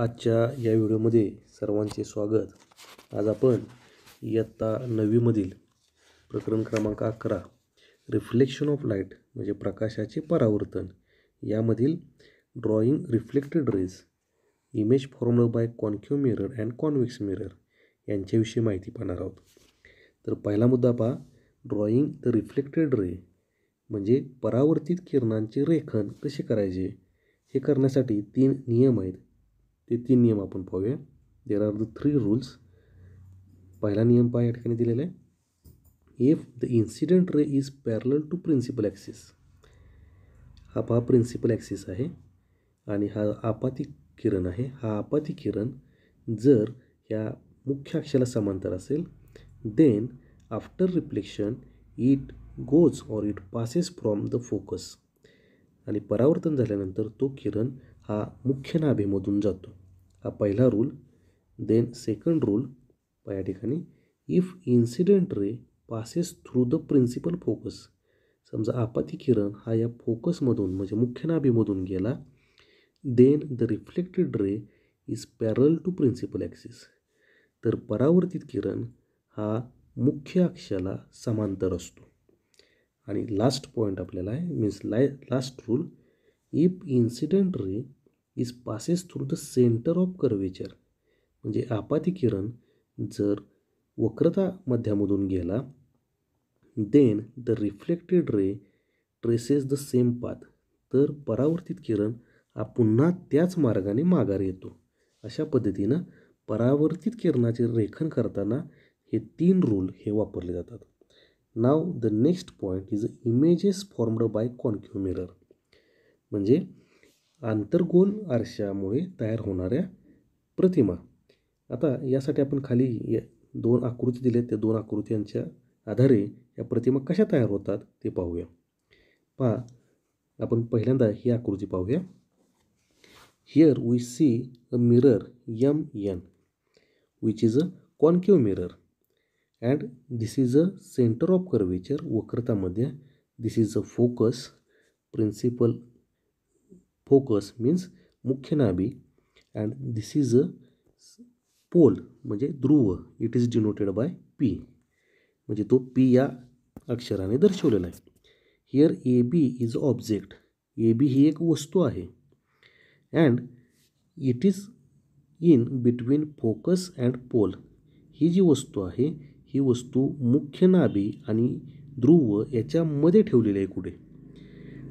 आजच्या या व्हिडिओमध्ये सर्वांचे स्वागत आज आपण इयत्ता नववीमधील प्रकरण क्रमांक अकरा रिफ्लेक्शन ऑफ लाईट म्हणजे प्रकाशाचे परावर्तन यामधील drawing reflected rays image form by concave mirror and convex mirror यांच्याविषयी माहिती पाहणार आहोत तर पहिला मुद्दा पहा ड्रॉइंग द रिफ्लेक्टेड रे म्हणजे परावर्तित किरणांचे रेखन कसे करायचे हे करण्यासाठी तीन नियम आहेत ते तीन नियम आपण पाहूया there are the three rules पहिला नियम पहा या ठिकाणी दिलेला आहे if the incident ray is parallel to principal axis हा पहा प्रिन्सिपल ॲक्सिस आहे आणि हा आपाती किरण आहे हा आपाती किरण जर ह्या मुख्य अक्षाला समांतर असेल then after reflection it goes or it passes from the focus आणि परावर्तन झाल्यानंतर तो किरण हा मुख्य नाभेमधून जातो हा पहिला रूल देन सेकंड रूल या ठिकाणी if incident ray passes through the principal focus समजा आपाती किरण हा या फोकसमधून म्हणजे मुख्य नाभीमधून गेला then the reflected ray is parallel to principal axis तर परावर्तित किरण हा मुख्य अक्षाला समांतर असतो आणि लास्ट पॉईंट आपल्याला आहे मीन्स लाय last rule if incident ray is passes through the centre of curvature म्हणजे आपाती किरण जर वक्रता मध्यामधून गेला then the reflected ray traces the same path तर परावर्तित किरण हा पुन्हा त्याच मार्गाने माघार येतो अशा पद्धतीनं परावर्तित किरणाचे रेखन करताना हे तीन रूल हे वापरले जातात now the next point is images formed by concave mirror म्हणजे आंतरगोल आरशामुळे तयार होणाऱ्या प्रतिमा आता यासाठी आपण खाली दोन आकृती दिल्या त्या दोन आकृत्यांच्या आधारे या प्रतिमा कशा तयार होतात ते पाहूया पहा आपण पहिल्यांदा ही आकृती पाहूया here we see a mirror यम एन which is a concave mirror and this is a centre of curvature वक्रतामध्ये this is a focus principal focus means मुख्य नाभी and this is a pole म्हणजे ध्रुव it is denoted by P म्हणजे तो P या अक्षराने दर्शवलेला आहे here A B is object A B ही एक वस्तू आहे and it is in between focus and pole ही जी वस्तू आहे ही वस्तू मुख्य नाभी आणि ध्रुव याच्यामध्ये ठेवलेली आहे कुठे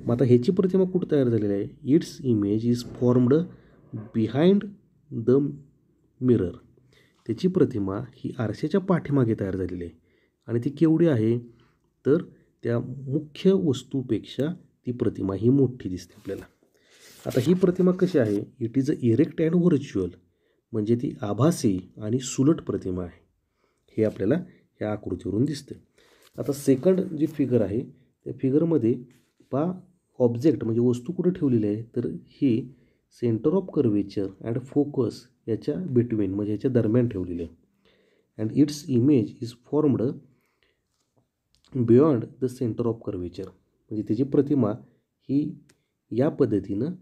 मग आता ह्याची प्रतिमा कुठं तयार झालेली आहे its image is formed behind the mirror त्याची प्रतिमा ही आरशाच्या पाठीमागे तयार झालेली आहे आणि ती केवढी आहे तर त्या मुख्य वस्तूपेक्षा ती प्रतिमा ही मोठी दिसते आपल्याला आता ही प्रतिमा कशी आहे it is a erect and virtual म्हणजे ती आभासी आणि सुलट प्रतिमा आहे हे आपल्याला ह्या आकृतीवरून दिसते आता सेकंड जी फिगर आहे त्या फिगरमध्ये पा ऑब्जेक्ट म्हणजे वस्तू कुठं ठेवलेली आहे तर ही centre of curvature and focus याच्या बिटवीन म्हणजे याच्या दरम्यान ठेवलेली आहे and it's image is formed beyond the centre of curvature म्हणजे त्याची प्रतिमा ही या पद्धतीनं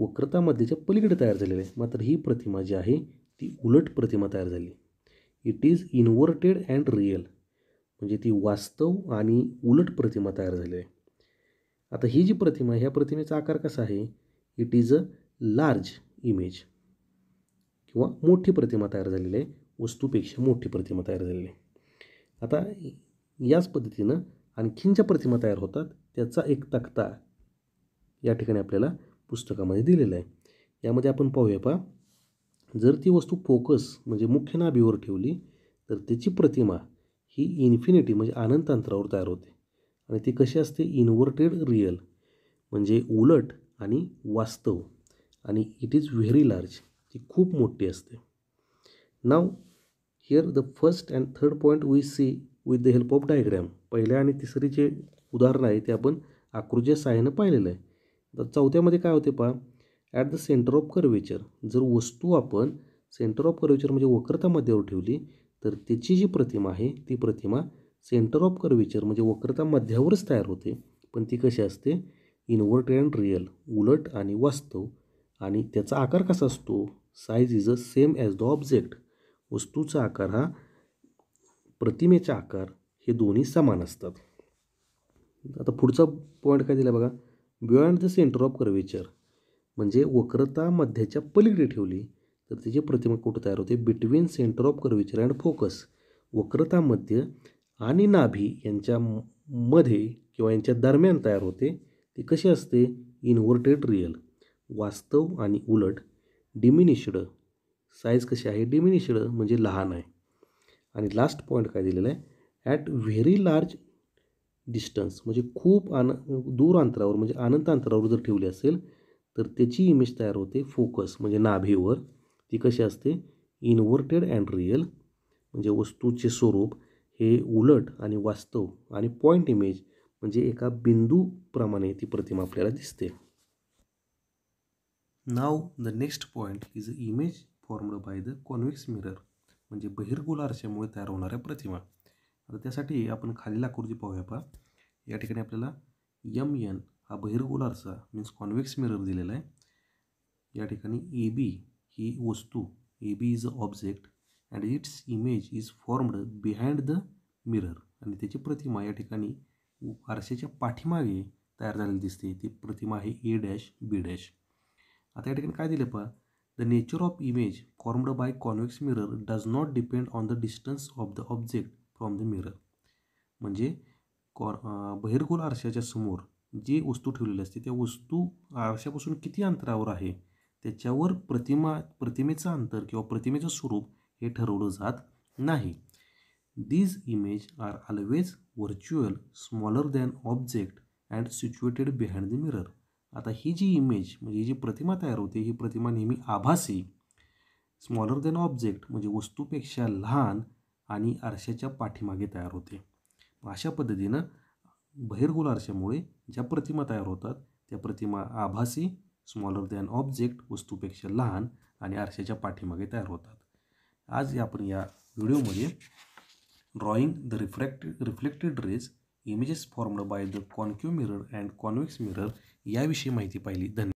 वक्रतामध्येच्या पलीकडे तयार झालेली आहे मात्र ही प्रतिमा जी आहे ती उलट प्रतिमा तयार झाली it is inverted and real म्हणजे ती वास्तव आणि उलट प्रतिमा तयार झाली आहे आता ही जी प्रतिमा ह्या प्रतिमेचा आकार कसा आहे it is a large image किंवा मोठी प्रतिमा तयार झालेली आहे वस्तूपेक्षा मोठी प्रतिमा तयार झालेली आहे आता याच पद्धतीनं आणखीन ज्या प्रतिमा तयार होतात त्याचा एक तक्ता या ठिकाणी आपल्याला पुस्तकामध्ये दिलेला आहे यामध्ये आपण पाहूया पा जर ती वस्तू फोकस म्हणजे मुख्य नाभीवर ठेवली तर त्याची प्रतिमा ही इन्फिनिटी म्हणजे अनंत अंतरावर तयार होते आणि ती कशी असते इन्व्हर्टेड रिअल म्हणजे उलट आणि वास्तव आणि इट इज व्हेरी लार्ज ती खूप मोठी असते now here the first and third point we see with the help of diagram पहिल्या आणि तिसरी जे उदाहरण आहे ते आपण आकृतीच्या सहाय्यानं पाहिलेलं आहे तर चौथ्यामध्ये काय होते पहा at the centre of curvature जर वस्तू आपण सेंटर ऑफ कर्वेचर म्हणजे वक्रता मध्यावर ठेवली तर त्याची जी प्रतिमा आहे ती प्रतिमा सेंटर ऑफ कर्वेचर म्हणजे वक्रता मध्यावरच तयार होते पण ती कशी असते इनवर्ट अँड रिअल उलट आणि वास्तव आणि त्याचा आकार कसा असतो size is a same as the object वस्तूचा आकार हा प्रतिमेचा आकार हे दोन्ही समान असतात आता पुढचा पॉईंट काय दिला बघा beyond the centre of curvature म्हणजे वक्रता मध्याच्या पलीकडे ठेवली तर त्याची प्रतिमा कुठं तयार होते between centre of curvature and focus वक्रतामध्ये आणि नाभी यांच्या मध्ये किंवा यांच्या दरम्यान तयार होते ती कशी असते इन्व्हर्टेड रियल वास्तव आणि उलट डिमिनिश्ड साईज कशी आहे डिमिनिश्ड म्हणजे लहान आहे आणि लास्ट पॉईंट काय दिलेला आहे ॲट व्हेरी लार्ज डिस्टन्स म्हणजे खूप आन दूर अंतरावर म्हणजे अनंत अंतरावर जर ठेवली असेल तर त्याची इमेज तयार होते फोकस म्हणजे नाभीवर ती कशी असते इन्व्हर्टेड अँड रियल म्हणजे वस्तूचे स्वरूप हे उलट आणि वास्तव आणि पॉईंट इमेज म्हणजे एका बिंदूप्रमाणे ती प्रतिमा आपल्याला दिसते now the next point is a image formed by the convex mirror म्हणजे बहिर्गोल आरशामुळे तयार होणाऱ्या प्रतिमा आता त्यासाठी आपण खालील आकृती पाहूया पहा या ठिकाणी आपल्याला यम एन हा बहिर्गोल आरसा मीन्स कॉन्व्हेक्स मिरर दिलेला आहे या ठिकाणी ए बी ही वस्तू A B is a object and it's image is formed behind the mirror आणि त्याची प्रतिमा या ठिकाणी आरशाच्या पाठीमागे तयार झालेली दिसते ती प्रतिमा आहे ए डॅश बी डॅश आता या ठिकाणी काय दिलं पहा the nature of image formed by convex mirror does not depend on the distance of the object from the mirror म्हणजे कॉ बहिरगोल आरशाच्या समोर जे वस्तू ठेवलेली असते त्या वस्तू आरशापासून किती अंतरावर आहे त्याच्यावर प्रतिमा प्रतिमेचं अंतर किंवा प्रतिमेचं स्वरूप हे ठरवलं जात नाही these image are always virtual smaller than object and situated behind the mirror आता ही जी इमेज म्हणजे ही जी प्रतिमा तयार होते ही प्रतिमा नेहमी आभासी स्मॉलर दॅन ऑब्जेक्ट म्हणजे वस्तूपेक्षा लहान आणि आरशाच्या पाठीमागे तयार होते अशा पद्धतीनं बहिर्गोल आरशामुळे ज्या प्रतिमा तयार होतात त्या प्रतिमा आभासी स्मॉलर दॅन ऑब्जेक्ट वस्तूपेक्षा लहान आणि आरशाच्या पाठीमागे तयार होतात आज आपण या व्हिडिओमध्ये drawing the refracted reflected rays images formed by the concave mirror and convex mirror याविषयी माहिती पाहिली धन्यवाद